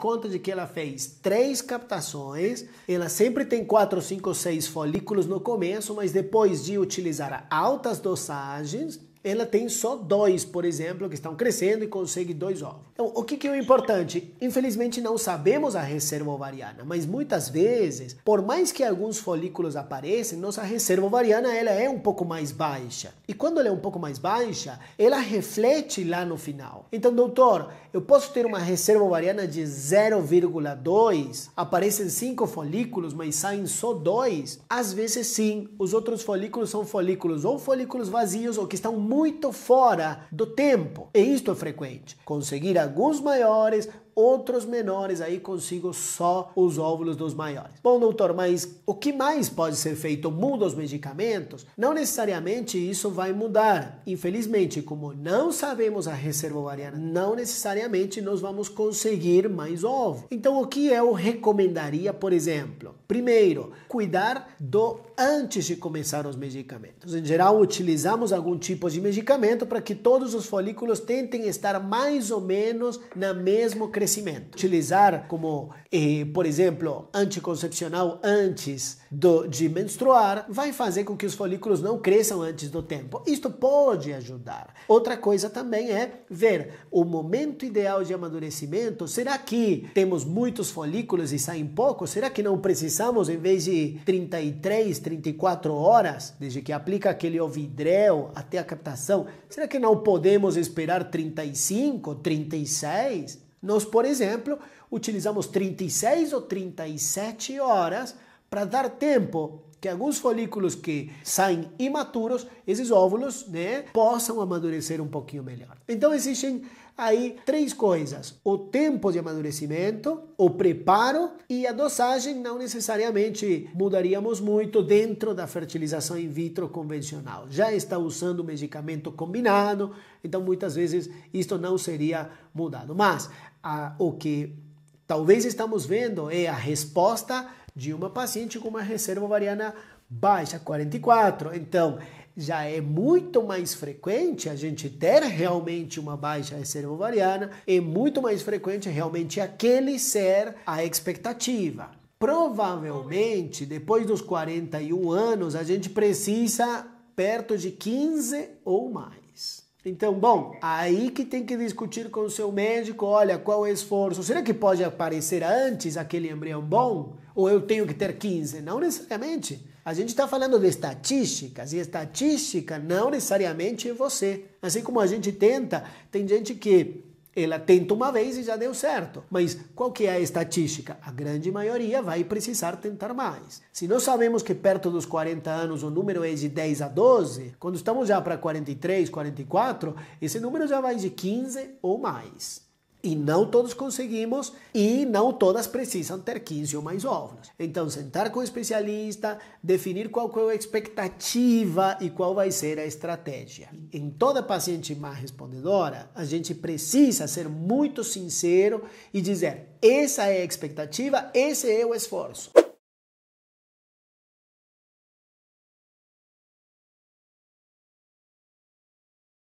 conta de que ela fez três captações, ela sempre tem quatro, cinco, seis folículos no começo, mas depois de utilizar altas dosagens, ela tem só dois, por exemplo, que estão crescendo e consegue dois ovos. Então, o que, que é o importante? Infelizmente, não sabemos a reserva ovariana, mas muitas vezes, por mais que alguns folículos apareçam, nossa reserva ovariana ela é um pouco mais baixa. E quando ela é um pouco mais baixa, ela reflete lá no final. Então, doutor, eu posso ter uma reserva ovariana de 0,2, aparecem cinco folículos, mas saem só dois? Às vezes, sim. Os outros folículos são folículos ou folículos vazios ou que estão muito fora do tempo. E isto é frequente. Conseguir alguns maiores, outros menores aí consigo só os óvulos dos maiores. Bom, doutor, mas o que mais pode ser feito? Muda os medicamentos? Não necessariamente isso vai mudar. Infelizmente, como não sabemos a reserva ovariana, não necessariamente nós vamos conseguir mais ovo. Então, o que eu recomendaria, por exemplo? Primeiro, cuidar do antes de começar os medicamentos. Em geral, utilizamos algum tipo de medicamento para que todos os folículos tentem estar mais ou menos na mesma crescimento Utilizar como, eh, por exemplo, anticoncepcional antes do, de menstruar vai fazer com que os folículos não cresçam antes do tempo. Isto pode ajudar. Outra coisa também é ver o momento ideal de amadurecimento. Será que temos muitos folículos e saem poucos? Será que não precisamos, em vez de 33, 34 horas, desde que aplica aquele ovidrel até a captação, será que não podemos esperar 35, 36? Nós, por exemplo, utilizamos 36 ou 37 horas para dar tempo que alguns folículos que saem imaturos, esses óvulos, né, possam amadurecer um pouquinho melhor. Então existem aí três coisas: o tempo de amadurecimento, o preparo e a dosagem. Não necessariamente mudaríamos muito dentro da fertilização in vitro convencional. Já está usando medicamento combinado, então muitas vezes isto não seria mudado. Mas a, ah, o que Talvez estamos vendo é a resposta de uma paciente com uma reserva ovariana baixa, 44. Então, já é muito mais frequente a gente ter realmente uma baixa reserva ovariana, é muito mais frequente realmente aquele ser a expectativa. Provavelmente, depois dos 41 anos, a gente precisa perto de 15 ou mais. Então, bom, aí que tem que discutir com o seu médico, olha, qual é o esforço? Será que pode aparecer antes aquele embrião bom? Ou eu tenho que ter 15? Não necessariamente. A gente está falando de estatísticas, e estatística não necessariamente é você. Assim como a gente tenta, tem gente que ela tenta uma vez e já deu certo. Mas qual que é a estatística? A grande maioria vai precisar tentar mais. Se nós sabemos que perto dos 40 anos o número é de 10 a 12, quando estamos já para 43, 44, esse número já vai de 15 ou mais. E não todos conseguimos e não todas precisam ter 15 ou mais óvulos. Então, sentar com o especialista, definir qual é a expectativa e qual vai ser a estratégia. Em toda paciente má respondedora, a gente precisa ser muito sincero e dizer: essa é a expectativa, esse é o esforço.